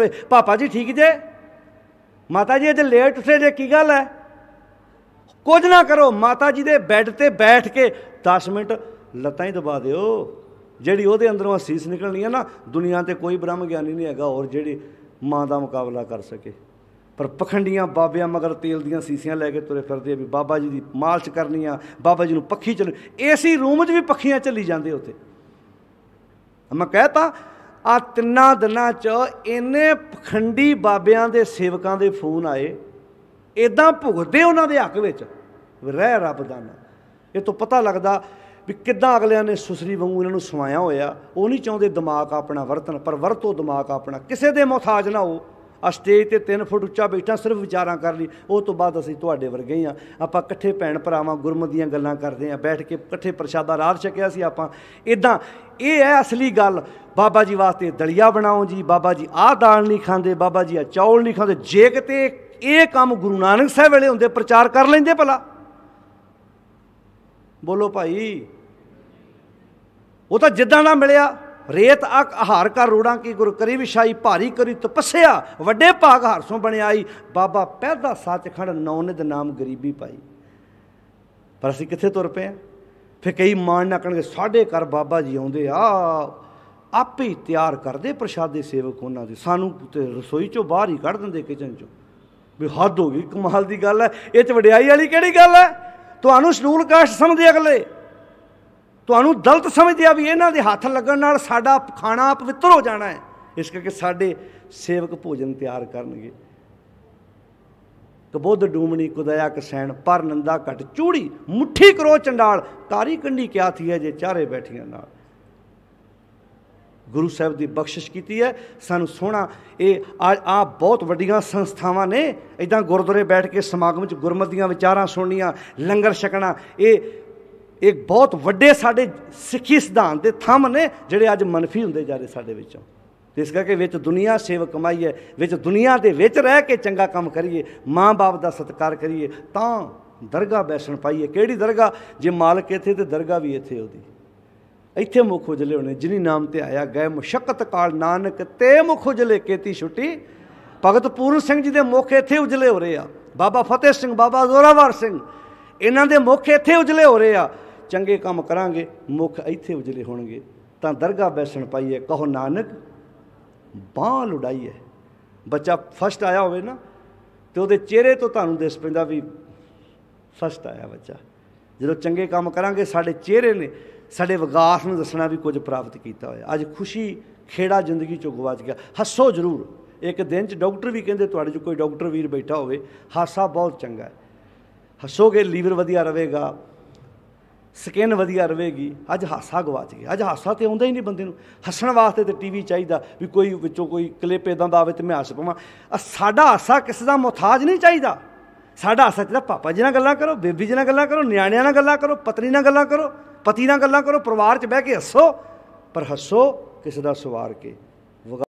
ਹੋਏ ਪਾਪਾ ਜੀ ਠੀਕ ਜੇ ਮਾਤਾ ਜੀ ਅਜੇ ਲੇਟ ਉੱਠੇ ਜੇ ਕੀ ਗੱਲ ਹੈ ਕੁਝ ਨਾ ਕਰੋ ਮਾਤਾ ਜੀ ਦੇ ਬੈੱਡ ਤੇ ਬੈਠ ਕੇ 10 ਮਿੰਟ ਲੱਤਾਂ ਹੀ ਦਬਾ ਦਿਓ ਜਿਹੜੀ ਉਹਦੇ ਅੰਦਰੋਂ ਅਸੀਸ ਨਿਕਲਣੀ ਹੈ ਨਾ ਦੁਨੀਆ ਤੇ ਕੋਈ ਬ੍ਰਹਮ ਗਿਆਨੀ ਨਹੀਂ ਹੈਗਾ ਔਰ ਜਿਹੜੀ ਮਾਂ ਦਾ ਮੁਕਾਬਲਾ ਕਰ ਸਕੇ ਪਰ ਪਖੰਡੀਆਂ ਬਾਬਿਆਂ ਮਗਰ ਤੇਲ ਦੀਆਂ ਸੀਸੀਆਂ ਲੈ ਕੇ ਤੁਰੇ ਫਿਰਦੇ ਆ ਵੀ ਬਾਬਾ ਜੀ ਦੀ ਮਾਲਚ ਕਰਨੀ ਆ ਬਾਬਾ ਜੀ ਨੂੰ ਪੱਖੀ ਚਲ ਏਸੀ ਰੂਮ 'ਚ ਵੀ ਪੱਖੀਆਂ ਚੱਲੀ ਜਾਂਦੇ ਉੱਥੇ ਮੈਂ ਕਹਤਾ ਆ ਤਿੰਨਾਂ ਦਿਨਾਂ 'ਚ ਇੰਨੇ ਪਖੰਡੀ ਬਾਬਿਆਂ ਦੇ ਸੇਵਕਾਂ ਦੇ ਫੋਨ ਆਏ ਇਦਾਂ ਭੁਗਦੇ ਉਹਨਾਂ ਦੇ ਹੱਕ ਵਿੱਚ ਰਹਿ ਰੱਬ ਦਾ ਨਾ ਇਹ ਤੋਂ ਪਤਾ ਲੱਗਦਾ ਵੀ ਕਿੱਦਾਂ ਅਗਲਿਆਂ ਨੇ ਸੁਸਰੀ ਵਾਂਗੂ ਇਹਨਾਂ ਨੂੰ ਸਵਾਇਆ ਹੋਇਆ ਉਹ ਨਹੀਂ ਚਾਹੁੰਦੇ ਦਿਮਾਗ ਆਪਣਾ ਵਰਤਨ ਪਰ ਵਰਤੋ ਦਿਮਾਗ ਆਪਣਾ ਕਿਸੇ ਦੇ ਮੁਹਤਾਜ ਨਾ ਹੋ ਆ ਸਟੇਜ ਤੇ 3 ਫੁੱਟ ਉੱਚਾ ਬੈਠਾ ਸਿਰਫ ਵਿਚਾਰਾਂ ਕਰ ਲਈ ਉਹ ਤੋਂ ਬਾਅਦ ਅਸੀਂ ਤੁਹਾਡੇ ਵਰਗੇ ਹੀ ਆ ਆਪਾਂ ਇਕੱਠੇ ਭੈਣ ਭਰਾਵਾਂ ਗੁਰਮਤ ਦੀਆਂ ਗੱਲਾਂ ਕਰਦੇ ਆ ਬੈਠ ਕੇ ਇਕੱਠੇ ਪ੍ਰਸ਼ਾਦਾ ਰਾਤ ਛਕਿਆ ਸੀ ਆਪਾਂ ਇਦਾਂ ਇਹ ਹੈ ਅਸਲੀ ਗੱਲ ਬਾਬਾ ਜੀ ਵਾਸਤੇ ਦਲੀਆ ਬਣਾਓ ਜੀ ਬਾਬਾ ਜੀ ਆਹ ਦਾਲ ਨਹੀਂ ਖਾਂਦੇ ਬਾਬਾ ਜੀ ਆ ਚੌਲ ਨਹੀਂ ਖਾਂਦੇ ਜੇ ਕਿਤੇ ਇਹ ਕੰਮ ਗੁਰੂ ਨਾਨਕ ਸਾਹਿਬ ਵੇਲੇ ਹੁੰਦੇ ਪ੍ਰਚਾਰ ਕਰ ਲੈਂਦੇ ਭਲਾ ਬੋਲੋ ਭਾਈ ਉਹ ਤਾਂ ਜਿੱਦਾਂ ਦਾ ਮਿਲਿਆ ਰੇਤ ਅਕ ਆਹਾਰ ਕਰ ਰੋੜਾਂ ਕੀ ਗੁਰ ਕਰੀ ਵਿਸ਼ਾਈ ਭਾਰੀ ਕਰੀ ਤਪੱਸਿਆ ਵੱਡੇ ਭਾਗ ਹਰਸੋਂ ਬਣਾਈ ਬਾਬਾ ਪਹਿਦਾ ਸੱਚਖੰਡ ਨੌਨਿਦ ਨਾਮ ਗਰੀਬੀ ਪਾਈ ਪਰ ਅਸੀਂ ਕਿੱਥੇ ਤੁਰ ਪਏ ਫੇ ਕਈ ਮਾਣ ਨਾ ਕਰਨਗੇ ਸਾਡੇ ਘਰ ਬਾਬਾ ਜੀ ਆਉਂਦੇ ਆ ਆਪੇ ਤਿਆਰ ਕਰਦੇ ਪ੍ਰਸ਼ਾਦੇ ਸੇਵਕ ਉਹਨਾਂ ਦੇ ਸਾਨੂੰ ਤੇ ਰਸੋਈ ਚੋਂ ਬਾਹਰ ਹੀ ਕੱਢ ਦਿੰਦੇ ਕਿਚਨ ਚੋਂ ਵੀ ਹੱਦ ਹੋ ਗਈ ਕਮਾਲ ਦੀ ਗੱਲ ਹੈ ਇਹ ਚ ਵਡਿਆਈ ਵਾਲੀ ਕਿਹੜੀ ਗੱਲ ਹੈ ਤੁਹਾਨੂੰ ਸ਼ਡੂਲ ਕਾਸ਼ ਸਮਝਦੇ ਅਗਲੇ ਤੁਹਾਨੂੰ ਦਲਤ ਸਮਝਦੇ ਆ ਵੀ ਇਹਨਾਂ ਦੇ ਹੱਥ ਲੱਗਣ ਨਾਲ ਸਾਡਾ ਖਾਣਾ ਪਵਿੱਤਰ ਹੋ ਜਾਣਾ ਹੈ ਇਸ ਕਰਕੇ ਸਾਡੇ ਸੇਵਕ ਭੋਜਨ ਤਿਆਰ ਕਰਨਗੇ ਕਬੋਧ ਡੂਮਣੀ ਕੁਦਇਆ ਕਸੈਣ ਪਰ ਨੰਦਾ ਘਟ ਚੂੜੀ ਮੁੱਠੀ ਕਰੋ ਚੰਡਾਲ ਤਾਰੀ ਕੰਢੀ ਕਿਆ ਥੀ ਹੈ ਜੇ ਚਾਰੇ ਬੈਠੀਆਂ ਨਾਲ ਗੁਰੂ ਸਾਹਿਬ ਦੀ ਬਖਸ਼ਿਸ਼ ਕੀਤੀ ਹੈ ਸਾਨੂੰ ਸੋਹਣਾ ਇਹ ਆ ਬਹੁਤ ਵੱਡੀਆਂ ਸੰਸਥਾਵਾਂ ਨੇ ਇਦਾਂ ਗੁਰਦੁਆਰੇ ਬੈਠ ਕੇ ਸਮਾਗਮ ਵਿੱਚ ਗੁਰਮਤਿਆਂ ਵਿਚਾਰਾਂ ਸੁਣਨੀਆਂ ਲੰਗਰ ਛਕਣਾ ਇਹ ਇਹ ਬਹੁਤ ਵੱਡੇ ਸਾਡੇ ਸਿੱਖੀ ਸਿਧਾਂਤ ਦੇ ਥੰਮ ਨੇ ਜਿਹੜੇ ਅੱਜ ਮਨਫੀ ਹੁੰਦੇ ਜਾ ਰਹੇ ਸਾਡੇ ਵਿੱਚੋਂ ਇਸ ਕਰਕੇ ਵਿੱਚ ਦੁਨੀਆ ਸੇਵ ਕਮਾਈ ਹੈ ਵਿੱਚ ਦੁਨੀਆ ਦੇ ਵਿੱਚ ਰਹਿ ਕੇ ਚੰਗਾ ਕੰਮ ਕਰੀਏ ਮਾਂ-ਬਾਪ ਦਾ ਸਤਿਕਾਰ ਕਰੀਏ ਤਾਂ ਦਰਗਾ ਬੈਸਣ ਪਾਈਏ ਕਿਹੜੀ ਦਰਗਾ ਜੇ ਮਾਲਕ ਇੱਥੇ ਤੇ ਦਰਗਾ ਵੀ ਇੱਥੇ ਉਹਦੀ ਇੱਥੇ ਮੁਖ ਉਜਲੇ ਹੋਣੇ ਜਿਨੀ ਨਾਮ ਤੇ ਆਇਆ ਗਏ ਮੁਸ਼ਕਤ ਕਾਲ ਨਾਨਕ ਤੇ ਮੁਖ ਉਜਲੇ ਕੀਤੀ ਛੁੱਟੀ ਭਗਤ ਪੂਰਨ ਸਿੰਘ ਜੀ ਦੇ ਮੁਖ ਇੱਥੇ ਉਜਲੇ ਹੋ ਰਹੇ ਆ ਬਾਬਾ ਫਤਿਹ ਸਿੰਘ ਬਾਬਾ ਜ਼ੋਰਾਵਰ ਸਿੰਘ ਇਹਨਾਂ ਦੇ ਮੁਖ ਇੱਥੇ ਉਜਲੇ ਹੋ ਰਹੇ ਆ ਚੰਗੇ ਕੰਮ ਕਰਾਂਗੇ ਮੁਖ ਇੱਥੇ ਉਜਲੇ ਹੋਣਗੇ ਤਾਂ ਦਰਗਾ ਬੈਸਣ ਪਾਈਏ ਕਹੋ ਨਾਨਕ ਬਾਹ ਲੁੜਾਈਏ ਬੱਚਾ ਫਸਟ ਆਇਆ ਹੋਵੇ ਨਾ ਤੇ ਉਹਦੇ ਚਿਹਰੇ ਤੋਂ ਤੁਹਾਨੂੰ ਦਿਸ ਪੈਂਦਾ ਵੀ ਫਸਟ ਆਇਆ ਬੱਚਾ ਜਦੋਂ ਚੰਗੇ ਕੰਮ ਕਰਾਂਗੇ ਸਾਡੇ ਚਿਹਰੇ ਨੇ ਸਾਡੇ ਵਿਗਾਸ ਨੂੰ ਦੱਸਣਾ ਵੀ ਕੁਝ ਪ੍ਰਾਪਤ ਕੀਤਾ ਹੋਇਆ ਅੱਜ ਖੁਸ਼ੀ ਖੇੜਾ ਜ਼ਿੰਦਗੀ ਚੋਂ ਗਵਾਚ ਗਿਆ ਹੱਸੋ ਜ਼ਰੂਰ ਇੱਕ ਦਿਨ ਚ ਡਾਕਟਰ ਵੀ ਕਹਿੰਦੇ ਤੁਹਾਡੇ ਚ ਕੋਈ ਡਾਕਟਰ ਵੀਰ ਬੈਠਾ ਹੋਵੇ ਹਾਸਾ ਬਹੁਤ ਚੰਗਾ ਹੈ ਹੱਸੋਗੇ ਲੀਵਰ ਵਧੀਆ ਰਹੇਗਾ ਸਕਿਨ ਵਧੀਆ ਰਵੇਗੀ ਅੱਜ ਹਾਸਾ ਗਵਾਚ ਗਿਆ ਅੱਜ ਹਾਸਾ ਤੇ ਆਉਂਦਾ ਹੀ ਨਹੀਂ ਬੰਦੇ ਨੂੰ ਹੱਸਣ ਵਾਸਤੇ ਤੇ ਟੀਵੀ ਚਾਹੀਦਾ ਵੀ ਕੋਈ ਵਿੱਚੋਂ ਕੋਈ ਕਲਿੱਪ ਇਦਾਂ ਦਾ ਆਵੇ ਤੇ ਮੈਂ ਹੱਸ ਪਵਾਂ ਸਾਡਾ ਹਾਸਾ ਕਿਸੇ ਦਾ ਮੁਹਤਾਜ ਨਹੀਂ ਚਾਹੀਦਾ ਸਾਡਾ ਹਾਸਾ ਚਾਹੀਦਾ ਪਾਪਾ ਜੀ ਨਾਲ ਗੱਲਾਂ ਕਰੋ ਬੇਬੀ ਜੀ ਨਾਲ ਗੱਲਾਂ ਕਰੋ ਨਿਆਣਿਆਂ ਨਾਲ ਗੱਲਾਂ ਕਰੋ ਪਤਨੀ ਨਾਲ ਗੱਲਾਂ ਕਰੋ ਪਤੀ ਨਾਲ ਗੱਲਾਂ ਕਰੋ ਪਰਿਵਾਰ 'ਚ ਬਹਿ ਕੇ ਹੱਸੋ ਪਰ ਹੱਸੋ ਕਿਸੇ ਦਾ ਸਵਾਰ ਕੇ